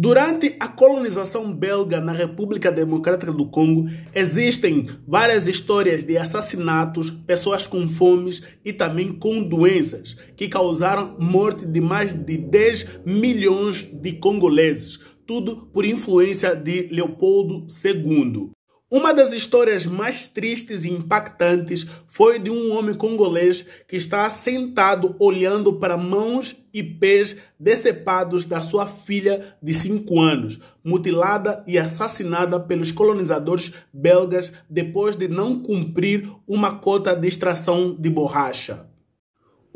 Durante a colonização belga na República Democrática do Congo, existem várias histórias de assassinatos, pessoas com fomes e também com doenças, que causaram morte de mais de 10 milhões de congoleses, tudo por influência de Leopoldo II. Uma das histórias mais tristes e impactantes foi de um homem congolês que está sentado olhando para mãos e pés decepados da sua filha de 5 anos, mutilada e assassinada pelos colonizadores belgas depois de não cumprir uma cota de extração de borracha.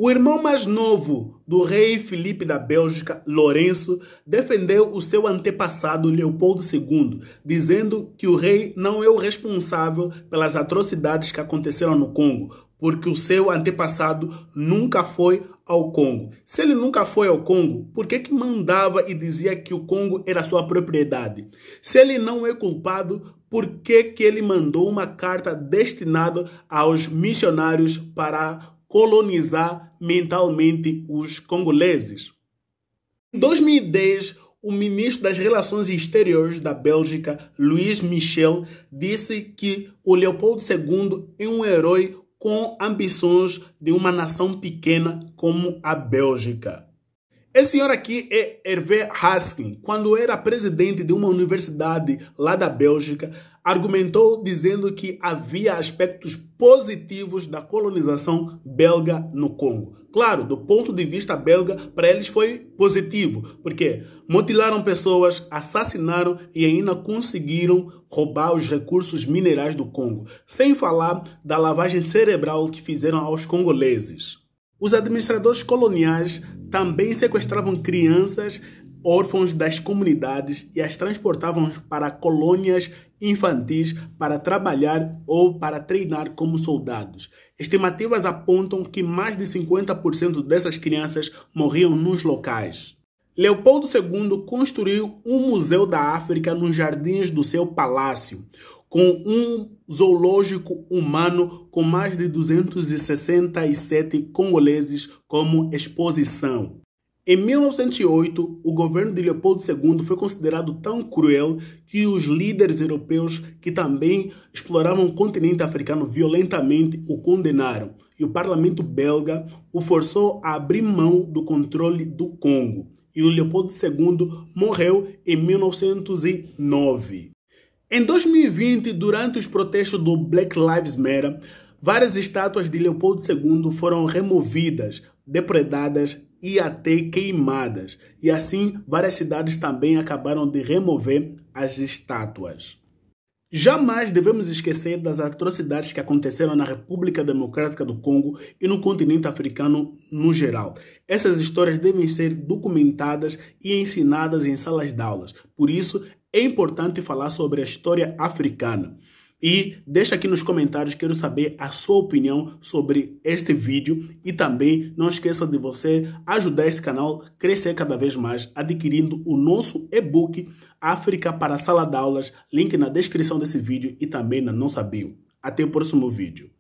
O irmão mais novo do rei Felipe da Bélgica, Lourenço, defendeu o seu antepassado Leopoldo II, dizendo que o rei não é o responsável pelas atrocidades que aconteceram no Congo, porque o seu antepassado nunca foi ao Congo. Se ele nunca foi ao Congo, por que, que mandava e dizia que o Congo era sua propriedade? Se ele não é culpado, por que, que ele mandou uma carta destinada aos missionários para colonizar mentalmente os congoleses. Em 2010, o ministro das Relações Exteriores da Bélgica, Luiz Michel, disse que o Leopoldo II é um herói com ambições de uma nação pequena como a Bélgica. Esse senhor aqui é Hervé Haskin. Quando era presidente de uma universidade lá da Bélgica, argumentou dizendo que havia aspectos positivos da colonização belga no Congo. Claro, do ponto de vista belga, para eles foi positivo, porque mutilaram pessoas, assassinaram e ainda conseguiram roubar os recursos minerais do Congo, sem falar da lavagem cerebral que fizeram aos congoleses. Os administradores coloniais também sequestravam crianças órfãos das comunidades e as transportavam para colônias infantis para trabalhar ou para treinar como soldados. Estimativas apontam que mais de 50% dessas crianças morriam nos locais. Leopoldo II construiu um museu da África nos jardins do seu palácio, com um zoológico humano com mais de 267 congoleses como exposição. Em 1908, o governo de Leopoldo II foi considerado tão cruel que os líderes europeus que também exploravam o continente africano violentamente o condenaram e o parlamento belga o forçou a abrir mão do controle do Congo. E o Leopoldo II morreu em 1909. Em 2020, durante os protestos do Black Lives Matter, várias estátuas de Leopoldo II foram removidas depredadas e até queimadas. E assim, várias cidades também acabaram de remover as estátuas. Jamais devemos esquecer das atrocidades que aconteceram na República Democrática do Congo e no continente africano no geral. Essas histórias devem ser documentadas e ensinadas em salas de aulas. Por isso, é importante falar sobre a história africana. E deixa aqui nos comentários, quero saber a sua opinião sobre este vídeo e também não esqueça de você ajudar esse canal a crescer cada vez mais adquirindo o nosso e-book África para Sala de Aulas, link na descrição desse vídeo e também na nossa bio. Até o próximo vídeo.